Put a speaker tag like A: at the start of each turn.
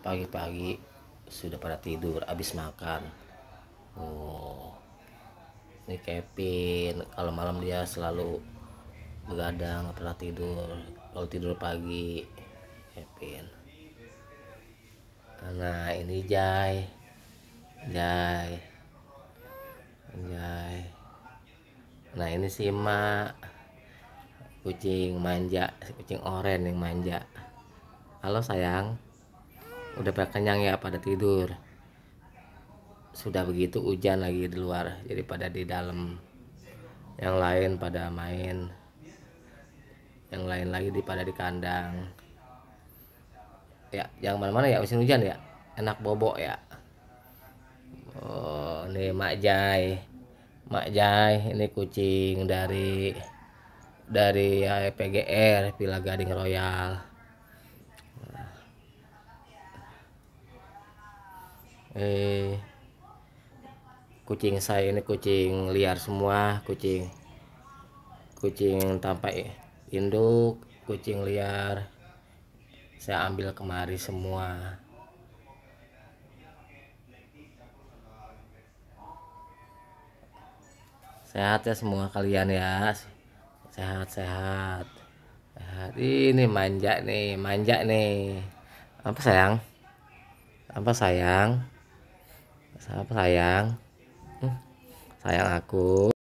A: pagi-pagi sudah pada tidur habis makan oh ini Kevin kalau malam dia selalu begadang pernah tidur kalau tidur pagi Kevin nah ini Jai Jai Jai nah ini Sima kucing manja kucing oren yang manja halo sayang udah pada kenyang ya pada tidur sudah begitu hujan lagi di luar jadi pada di dalam yang lain pada main yang lain lagi di pada di kandang ya yang mana-mana ya musim hujan ya enak bobok ya oh ini mak jai mak jai ini kucing dari dari eh, PGR pilagading Royal eh kucing saya ini kucing liar semua kucing kucing tampak induk kucing liar saya ambil kemari semua sehat ya semua kalian ya sehat sehat sehat ini manja nih manja nih apa sayang apa sayang sayang. Hmm, sayang aku.